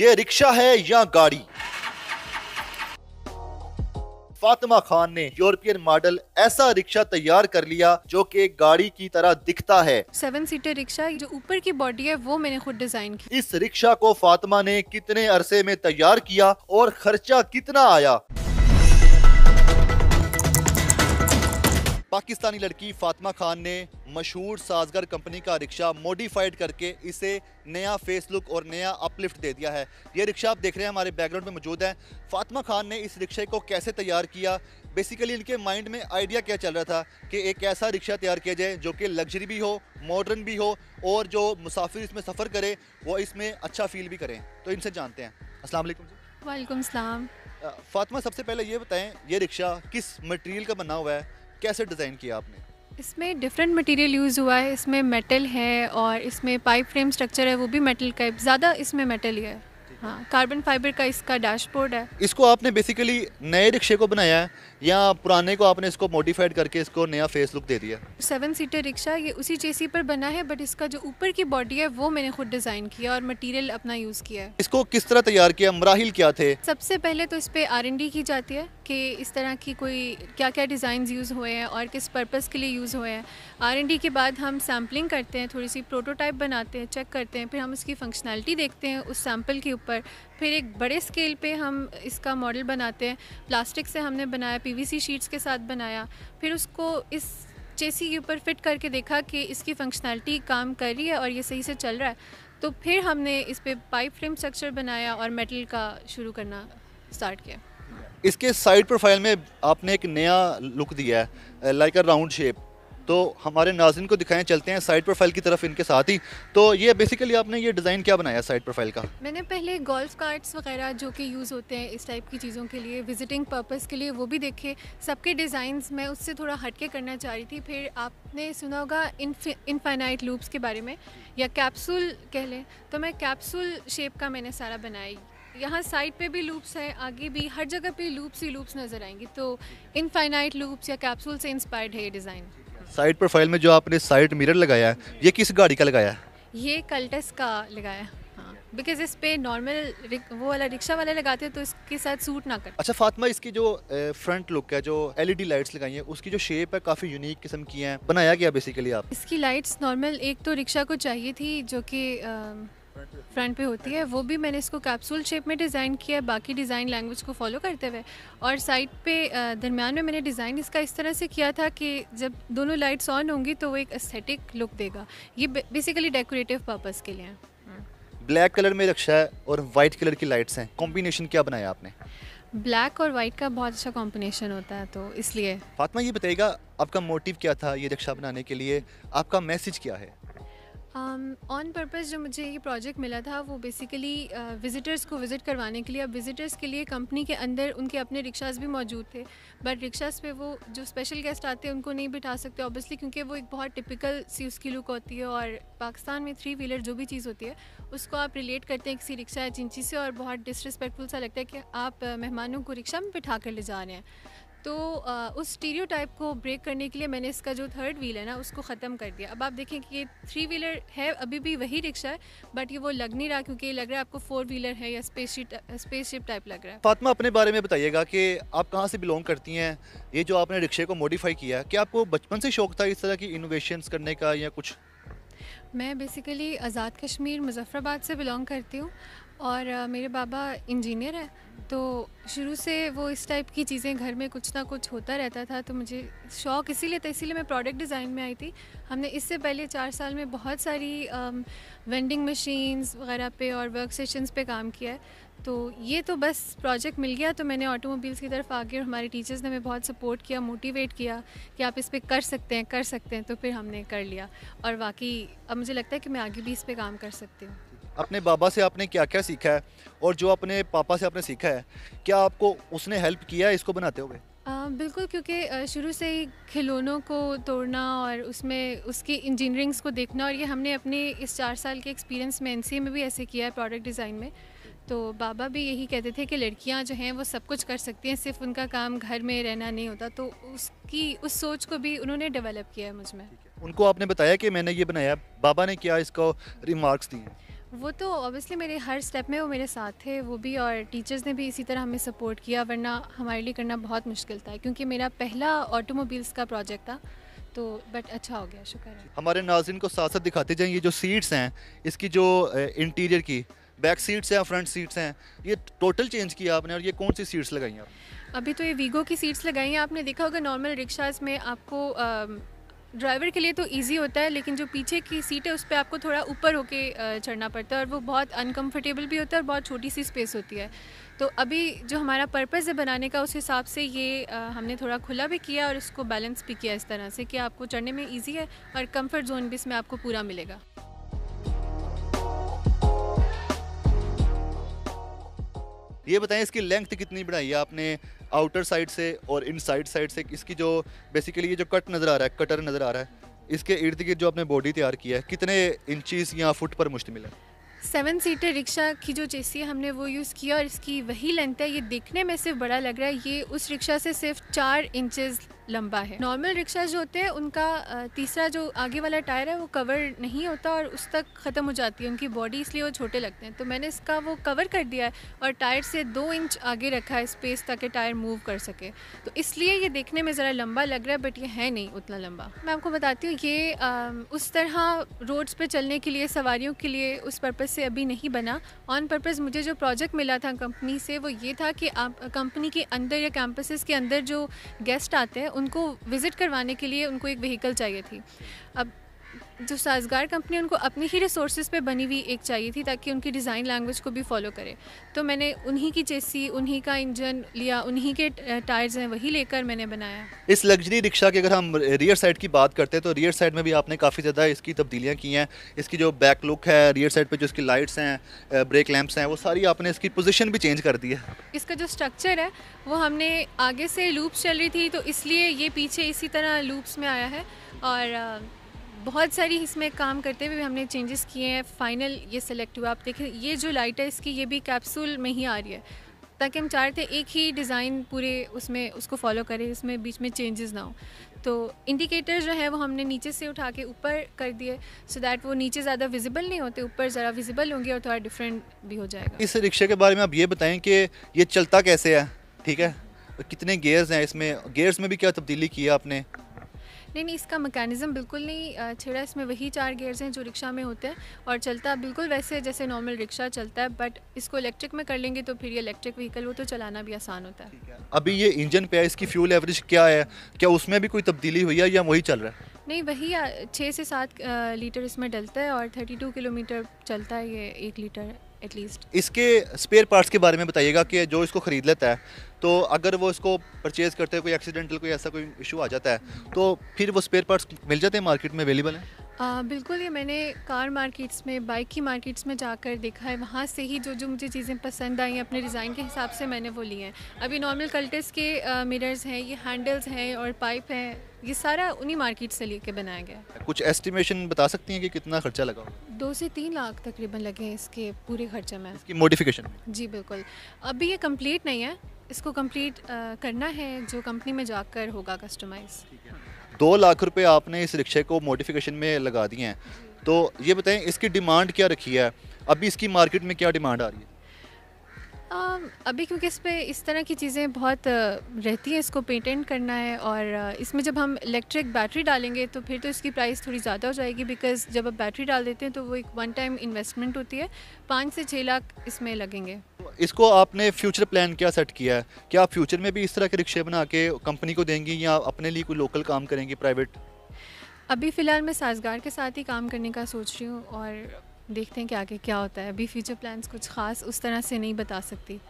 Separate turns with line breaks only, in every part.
ये रिक्शा है या गाड़ी फातिमा खान ने यूरोपियन मॉडल ऐसा रिक्शा तैयार कर लिया जो कि गाड़ी की तरह दिखता है
सेवन सीटर रिक्शा जो ऊपर की बॉडी है वो मैंने खुद डिजाइन की
इस रिक्शा को फातिमा ने कितने अरसे में तैयार किया और खर्चा कितना आया पाकिस्तानी लड़की फातिमा खान ने मशहूर साजगर कंपनी का रिक्शा मॉडिफाइड करके इसे नया फेस लुक और नया अपलिफ्ट दे दिया है ये रिक्शा आप देख रहे हैं हमारे बैकग्राउंड में मौजूद है फातिमा खान ने इस रिक्शे को कैसे तैयार किया बेसिकली इनके माइंड में आइडिया क्या चल रहा था कि एक ऐसा रिक्शा तैयार किया जाए जो कि लग्जरी भी हो मॉडर्न भी हो और जो मुसाफिर इसमें सफ़र करे वो इसमें अच्छा फील भी करें तो इनसे जानते हैं असल
वालेकुम सलाम
फातिमा सबसे पहले ये बताएं ये रिक्शा किस मटेरियल का बना हुआ है कैसे डिज़ाइन किया आपने
इसमें डिफरेंट मटेरियल यूज़ हुआ है इसमें मेटल है और इसमें पाइप फ्रेम स्ट्रक्चर है वो भी मेटल का ज़्यादा इसमें मेटल ही है हाँ कार्बन फाइबर का इसका डैशबोर्ड है
इसको आपने बेसिकली नए रिक्शे को बनाया है या पुराने को आपने इसको मॉडिफाइड करके इसको नया फेस लुक दे दिया
सेवन सीटर रिक्शा ये उसी जेसी पर बना है बट इसका जो ऊपर की बॉडी है वो मैंने खुद डिज़ाइन किया और मटेरियल अपना यूज़ किया है
इसको किस तरह तैयार किया मराहल क्या थे
सबसे पहले तो इस पे आर की जाती है कि इस तरह की कोई क्या क्या डिज़ाइन यूज़ हुए हैं और किस पर्पज़ के लिए यूज़ हुए हैं आर के बाद हम सैम्पलिंग करते हैं थोड़ी सी प्रोटोटाइप बनाते हैं चेक करते हैं फिर हम उसकी फंक्शनैलिटी देखते हैं उस सैम्पल के ऊपर पर फिर एक बड़े स्केल पे हम इसका मॉडल बनाते हैं प्लास्टिक से हमने बनाया पीवीसी शीट्स के साथ बनाया फिर उसको इस चेसी के ऊपर फिट करके देखा कि इसकी फंक्शनैलिटी काम कर रही है और ये सही से चल रहा है तो फिर हमने इस पर पाइप फ्रेम स्ट्रक्चर बनाया और मेटल का शुरू करना स्टार्ट किया
इसके साइड प्रोफाइल में आपने एक नया लुक दिया है लाइक अ राउंड शेप तो हमारे नाजिन को दिखाएं चलते हैं साइड प्रोफाइल की तरफ इनके साथ ही तो ये बेसिकली आपने ये डिज़ाइन क्या बनाया साइड प्रोफाइल का
मैंने पहले गोल्फ कार्ड्स वगैरह जो कि यूज़ होते हैं इस टाइप की चीज़ों के लिए विजिटिंग पर्पज़ के लिए वो भी देखे सबके डिज़ाइन मैं उससे थोड़ा हट के करना चाह रही थी फिर आपने सुना होगा इनफाइनाइट लूप्स के बारे में या कैप्सूल कह लें तो मैं कैप्सूल शेप का मैंने सारा बनाया यहाँ साइड पे भी लूप्स है आगे भी हर जगह पे लूप्स ही लूप्स नज़र आएंगी तो इनफाइनाइट लूप्स या कैप्सूल से इंस्पायर्ड है ये डिज़ाइन
साइड प्रोफाइल में जो आपने साइड मिरर लगाया है ये किस गाड़ी का लगाया है
ये कल्टस का लगाया बिकॉज हाँ। इस पे नॉर्मल वो वाला रिक्शा वाले लगाते हैं तो इसके साथ सूट ना कर
अच्छा फातिमा इसकी जो फ्रंट लुक है जो एलईडी लाइट्स लगाई है उसकी जो शेप है काफ़ी यूनिक किस्म की है बनाया गया बेसिकली आप
इसकी लाइट्स नॉर्मल एक तो रिक्शा को चाहिए थी जो कि फ्रंट पे होती है वो भी मैंने इसको कैप्सूल शेप में डिज़ाइन किया है बाकी डिज़ाइन लैंग्वेज को फॉलो करते हुए और साइड पे दरमियान में मैंने डिज़ाइन इसका इस तरह से किया था कि जब दोनों लाइट्स ऑन होंगी तो वो एक एस्थेटिक लुक देगा ये बेसिकली डेकोरेटिव पर्पज़ के लिए
ब्लैक कलर में रक्षा है और वाइट कलर की लाइट्स हैं कॉम्बिनेशन क्या बनाया आपने
ब्लैक और वाइट का बहुत अच्छा कॉम्बिनेशन होता है तो इसलिए
फातमा ये बताइएगा आपका मोटिव क्या था ये रक्षा बनाने के लिए आपका मैसेज क्या है
ऑन um, पर्पज़ जो मुझे ये प्रोजेक्ट मिला था वो बेसिकली विज़िटर्स uh, को विज़िट करवाने के लिए अब विज़िटर्स के लिए कंपनी के अंदर उनके अपने रिक्शाज़ भी मौजूद थे बट रिक्शाज़ पे वो जो स्पेशल गेस्ट आते हैं उनको नहीं बिठा सकते ऑब्वियसली क्योंकि वो एक बहुत टिपिकल सी उसकी लुक होती है और पाकिस्तान में थ्री व्हीलर जो भी चीज़ होती है उसको आप रिलेट करते हैं किसी रिक्शा या चिंची से और बहुत डिसरिस्पेक्टफुल सा लगता है कि आप uh, मेहमानों को रिक्शा में बिठा कर ले जा रहे हैं तो उस स्टीरियो को ब्रेक करने के लिए मैंने इसका जो थर्ड व्हील है ना उसको ख़त्म कर दिया अब आप देखें कि ये थ्री व्हीलर है अभी भी वही रिक्शा है बट ये वो लग नहीं रहा क्योंकि लग रहा है आपको फोर व्हीलर है या स्पेस शिप टाइप लग रहा है
फातमा अपने बारे में बताइएगा कि आप कहाँ से बिलोंग करती हैं ये जो आपने रिक्शे को मॉडिफाई किया है क्या आपको बचपन से शौक था इस तरह की इनोवेशन करने का या कुछ
मैं बेसिकली आज़ाद कश्मीर मुजफ़राबाद से बिलोंग करती हूँ और मेरे बाबा इंजीनियर हैं तो शुरू से वो इस टाइप की चीज़ें घर में कुछ ना कुछ होता रहता था तो मुझे शौक़ इसीलिए था इसीलिए मैं प्रोडक्ट डिज़ाइन में आई थी हमने इससे पहले चार साल में बहुत सारी वेंडिंग मशीन्स वगैरह पे और वर्क सेशंस पे काम किया है तो ये तो बस प्रोजेक्ट मिल गया तो मैंने ऑटोमोबाइल्स की तरफ आगे और हमारे टीचर्स ने हमें बहुत सपोर्ट किया मोटिवेट किया कि आप इस पर कर सकते हैं कर सकते हैं तो फिर हमने कर लिया और बाकी अब मुझे लगता है कि मैं आगे भी इस पर काम कर सकती हूँ
अपने बाबा से आपने क्या क्या सीखा है और जो अपने पापा से आपने सीखा है क्या आपको उसने हेल्प किया है इसको बनाते हुए
बिल्कुल क्योंकि शुरू से ही खिलौनों को तोड़ना और उसमें उसकी इंजीनियरिंग्स को देखना और ये हमने अपने इस चार साल के एक्सपीरियंस में एनसी में भी ऐसे किया है प्रोडक्ट डिज़ाइन में तो बाबा भी यही कहते थे कि लड़कियां जो हैं वो सब कुछ कर सकती हैं सिर्फ उनका काम घर में रहना नहीं होता तो उसकी उस सोच को भी उन्होंने डेवलप किया है मुझ में
उनको आपने बताया कि मैंने ये बनाया बाबा ने क्या इसको रिमार्क्स दिए
वो तो ऑब्वियसली मेरे हर स्टेप में वो मेरे साथ थे वो भी और टीचर्स ने भी इसी तरह हमें सपोर्ट किया वरना हमारे लिए करना बहुत मुश्किल था क्योंकि मेरा पहला ऑटोमोबाइल्स का प्रोजेक्ट था तो बट अच्छा हो गया शुक्र है
हमारे नाजिन को साथ साथ दिखाते जाएँ ये जो सीट्स हैं इसकी जो इंटीरियर की बैक सीट्स हैं फ्रंट सीट्स हैं ये टोटल चेंज किया आपने और ये कौन सी सीट्स लगाई हैं
अभी तो ये वीगो की सीट्स लगाई हैं आपने देखा होगा नॉर्मल रिक्शाज़ में आपको आ, ड्राइवर के लिए तो इजी होता है लेकिन जो पीछे की सीट है उस पर आपको थोड़ा ऊपर होके चढ़ना पड़ता है और वो बहुत अनकंफर्टेबल भी होता है और बहुत छोटी सी स्पेस होती है तो अभी जो हमारा पर्पज़ है बनाने का उस हिसाब से ये हमने थोड़ा खुला भी किया और इसको बैलेंस भी किया इस तरह से कि आपको चढ़ने में ईजी है और कम्फर्ट जोन भी इसमें आपको पूरा मिलेगा
ये बताएं इसकी लेंथ कितनी बनाई है आपने आउटर साइड से और इन साइड साइड से इसकी जो बेसिकली ये जो कट नज़र आ रहा है कटर नज़र आ रहा है इसके इर्द गिर्द जो आपने बॉडी तैयार किया है कितने इंचीज़ या फुट पर मुश्तमिल है
सेवन सीटर रिक्शा की जो चेसी है हमने वो यूज़ किया और इसकी वही लेंथ है ये देखने में सिर्फ बड़ा लग रहा है ये उस रिक्शा से सिर्फ चार इंचज़ लंबा है नॉर्मल रिक्शा जो होते हैं उनका तीसरा जो आगे वाला टायर है वो कवर नहीं होता और उस तक ख़त्म हो जाती है उनकी बॉडी इसलिए वो छोटे लगते हैं तो मैंने इसका वो कवर कर दिया है और टायर से दो इंच आगे रखा है स्पेस ताकि टायर मूव कर सके तो इसलिए ये देखने में ज़रा लंबा लग रहा है बट ये है नहीं उतना लंबा मैं आपको बताती हूँ ये आ, उस तरह रोड्स पर चलने के लिए सवारियों के लिए उस पर्पज़ से अभी नहीं बना ऑन पर्पज़ मुझे जो प्रोजेक्ट मिला था कंपनी से वो ये था कि आप कंपनी के अंदर या कैंपसेस के अंदर जो गेस्ट आते हैं उनको विज़िट करवाने के लिए उनको एक व्हीकल चाहिए थी अब जो साजगार कंपनी उनको अपनी ही रिसोर्स पे बनी हुई एक चाहिए थी ताकि उनकी डिज़ाइन लैंग्वेज को भी फॉलो करे तो मैंने उन्हीं की चेसी उन्हीं का इंजन लिया उन्हीं के टायर्स हैं वही लेकर मैंने बनाया
इस लग्जरी रिक्शा की अगर हम रियर साइड की बात करते हैं तो रियर साइड में भी आपने काफ़ी ज़्यादा इसकी तब्दीलियाँ की हैं इसकी जो बैक लुक है रियर साइड पर जो इसकी लाइट्स हैं ब्रेक लैम्प्स हैं वो सारी आपने इसकी पोजिशन भी चेंज कर दी है
इसका जो स्ट्रक्चर है वो हमने आगे से लूप्स चल रही थी तो इसलिए ये पीछे इसी तरह लूप्स में आया है और बहुत सारी इसमें काम करते हुए हमने चेंजेस किए हैं फाइनल ये सेलेक्ट हुआ आप देखें ये जो लाइट है इसकी ये भी कैप्सूल में ही आ रही है ताकि हम चाहते एक ही डिज़ाइन पूरे उसमें उसको फॉलो करें इसमें बीच में चेंजेस ना हो तो इंडिकेटर जो है वो हमने नीचे से उठा के ऊपर कर दिए सो दैट वो नीचे ज़्यादा विजिबल नहीं होते ऊपर ज़रा विजिबल होंगे और थोड़ा डिफरेंट भी हो जाएगा इस
रिक्शे के बारे में आप ये बताएं कि ये चलता कैसे है ठीक है कितने गेयर्स हैं इसमें गेयर्स में भी क्या तब्दीली की है आपने
नहीं नहीं इसका मकैनिज़म बिल्कुल नहीं छेड़ा इसमें वही चार गियर्स हैं जो रिक्शा में होते हैं और चलता बिल्कुल वैसे जैसे नॉर्मल रिक्शा चलता है बट इसको इलेक्ट्रिक में कर लेंगे तो फिर ये इलेक्ट्रिक व्हीकल वो तो चलाना भी आसान होता है
अभी ये इंजन पे है इसकी फ्यूल एवरेज क्या है क्या उसमें भी कोई तब्दीली हुई है या वही चल रहा है
नहीं वही छः से सात लीटर इसमें डलता है और थर्टी टू किलोमीटर चलता है ये एक लीटर एटलीस्ट
इसके स्पेयर पार्ट्स के बारे में बताइएगा कि जो इसको ख़रीद लेता है तो अगर वो इसको परचेज़ करते हैं कोई एक्सीडेंटल कोई ऐसा कोई इशू आ जाता है तो फिर वो स्पेयर पार्ट्स मिल जाते हैं मार्केट में अवेलेबल है
आ, बिल्कुल ये मैंने कार मार्केट्स में बाइक की मार्केट्स में जाकर देखा है वहाँ से ही जो जो मुझे चीज़ें पसंद आई अपने डिज़ाइन के हिसाब से मैंने वो ली हैं अभी नॉर्मल कल्टस के मिरर्स हैं ये हैंडल्स हैं और पाइप हैं ये सारा उन्हीं मार्केट से लेके बनाया गया है
कुछ एस्टिमेशन बता सकती हैं कि कितना खर्चा लगा
दो से तीन लाख तकरीबन लगे इसके पूरे खर्चे में इसकी मोडिफिकेशन जी बिल्कुल अभी ये कम्प्लीट नहीं है इसको कम्प्लीट करना है जो कंपनी में जाकर होगा कस्टमाइज़
दो लाख रुपए आपने इस रिक्शे को मॉडिफिकेशन में लगा दिए हैं तो ये बताएं इसकी डिमांड क्या रखी है अभी इसकी मार्केट में क्या डिमांड आ रही है
Um, अभी क्योंकि इस पर इस तरह की चीज़ें बहुत रहती हैं इसको पेटेंट करना है और इसमें जब हम इलेक्ट्रिक बैटरी डालेंगे तो फिर तो इसकी प्राइस थोड़ी ज़्यादा हो जाएगी बिकॉज़ जब आप बैटरी डाल देते हैं तो वो एक वन टाइम इन्वेस्टमेंट होती है पाँच से छः लाख इसमें लगेंगे
इसको आपने फ्यूचर प्लान क्या सेट किया है क्या आप फ्यूचर में भी इस तरह के रिक्शे बना के कंपनी को देंगी या अपने लिए कोई लोकल काम करेंगी प्राइवेट
अभी फ़िलहाल मैं साजगार के साथ ही काम करने का सोच रही हूँ और देखते हैं कि आगे क्या होता है अभी फ्यूचर प्लान्स कुछ खास उस तरह से नहीं बता सकती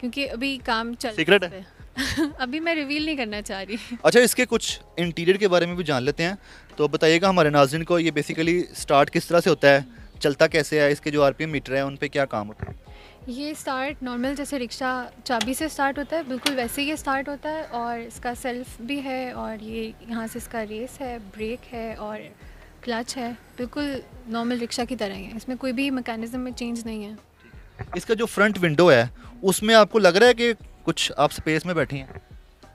क्योंकि अभी काम चल सीक्रेट है अभी मैं रिवील नहीं करना चाह रही
अच्छा इसके कुछ इंटीरियर के बारे में भी जान लेते हैं तो बताइएगा हमारे नाजरन को ये बेसिकली स्टार्ट किस तरह से होता है चलता कैसे है इसके जो आर मीटर है उन पर क्या काम होता है
ये स्टार्ट नॉर्मल जैसे रिक्शा चाबी से स्टार्ट होता है बिल्कुल वैसे ही स्टार्ट होता है और इसका सेल्फ भी है और ये यहाँ से इसका रेस है ब्रेक है और क्लच है बिल्कुल नॉर्मल रिक्शा की तरह है इसमें कोई भी मैकेनिज्म में चेंज नहीं है
इसका जो फ्रंट विंडो है उसमें आपको लग रहा है कि कुछ आप स्पेस में बैठी हैं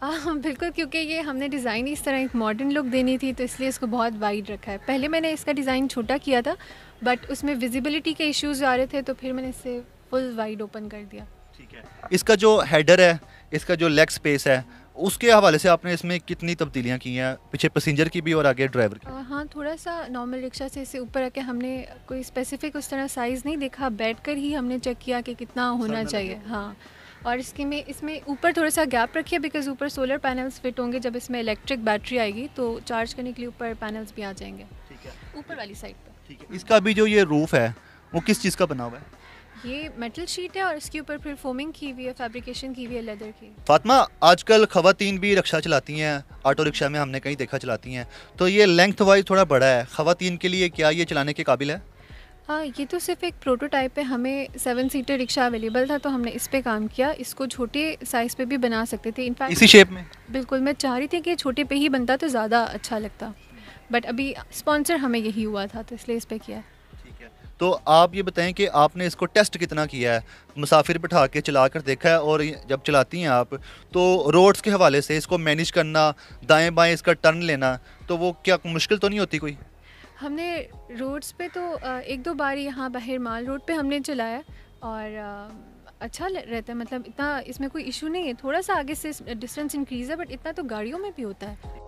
हाँ बिल्कुल क्योंकि ये हमने डिज़ाइन इस तरह एक मॉडर्न लुक देनी थी तो इसलिए इसको बहुत वाइड रखा है पहले मैंने इसका डिज़ाइन छोटा किया था बट उसमें विजिबिलिटी के इश्यूज आ रहे थे तो फिर मैंने इसे फुल वाइड ओपन कर दिया ठीक
है इसका जो हेडर है इसका जो लेग स्पेस है उसके हवाले से आपने इसमें कितनी तब्दीलियाँ की हैं पीछे पैसेंजर की भी और आगे ड्राइवर
की हाँ थोड़ा सा नॉर्मल रिक्शा से इसे ऊपर आके हमने कोई स्पेसिफिक उस तरह साइज़ नहीं देखा बैठकर ही हमने चेक किया कि कितना होना चाहिए हाँ और इसके में इसमें ऊपर थोड़ा सा गैप रखिए बिकॉज ऊपर सोलर पैनल्स फिट होंगे जब इसमें इलेक्ट्रिक बैटरी आएगी तो चार्ज करने के लिए ऊपर पैनल्स भी आ जाएंगे ऊपर वाली साइड पर
ठीक है इसका भी जो ये रूफ़ है वो किस चीज़ का बना हुआ है
ये मेटल शीट है और इसके ऊपर फिर फोमिंग की हुई है फैब्रिकेशन की हुई है लेदर की
फातिमा आजकल खवातीन भी रिक्शा चलाती हैं ऑटो रिक्शा में हमने कहीं देखा चलाती हैं तो ये लेंथ वाइज थोड़ा बड़ा है खवातीन के लिए क्या ये चलाने के काबिल है
हाँ ये तो सिर्फ एक प्रोटोटाइप है हमें सेवन सीटर रिक्शा अवेलेबल था तो हमने इस पे काम किया इसको छोटे साइज़ पे भी बना सकते थे इनफैक्ट इसी शेप में बिल्कुल मैं चाह रही थी कि छोटे पे ही बनता तो ज़्यादा अच्छा लगता बट अभी स्पॉन्सर हमें यही हुआ था तो इसलिए इस पर किया
तो आप ये बताएं कि आपने इसको टेस्ट कितना किया है मुसाफिर बिठा के चला कर देखा है और जब चलाती हैं आप तो रोड्स के हवाले से इसको मैनेज करना दाएं बाएं इसका टर्न लेना तो वो क्या मुश्किल तो नहीं होती कोई
हमने रोड्स पे तो एक दो बार यहाँ बाहर माल रोड पे हमने चलाया और अच्छा रहता है मतलब इतना इसमें कोई इशू नहीं है थोड़ा सा आगे से डिस्टेंस इंक्रीज़ है बट इतना तो गाड़ियों में भी होता है